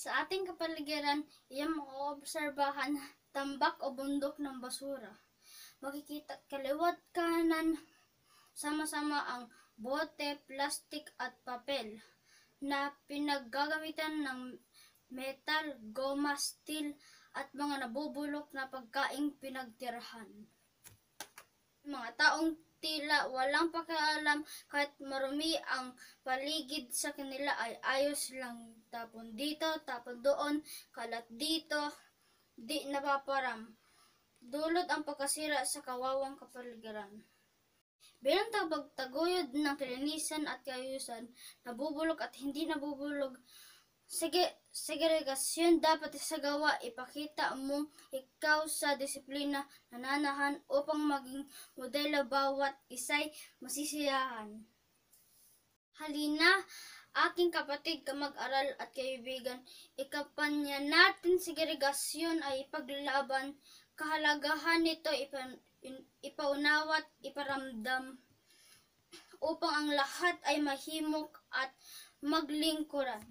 Sa ating kapaligiran, iyang makoobserbahan tambak o bundok ng basura. Makikita kaliwat kanan sama-sama ang bote, plastik at papel na pinaggagamitan ng metal, goma, steel at mga nabubulok na pagkaing pinagtirahan. Mga taong tila walang pakialam kahit marumi ang paligid sa kanila ay ayos lang. Tapon dito, tapon doon, kalat dito, di napaparam. Dulot ang pagkasira sa kawawang kapaligiran. Bilang tagapagtaguyod ng kilinisan at kayusan, nabubulok at hindi nabubulog, segregasyon dapat isagawa, ipakita mo ikaw sa disiplina nananahan upang maging modelo bawat isa'y masisiyahan. Halina, aking kapatid, kamag-aral at kaibigan, ikapanya natin segregasyon ay paglaban. kahalagahan nito ipa, ipaunawat, iparamdam upang ang lahat ay mahimok at maglingkuran.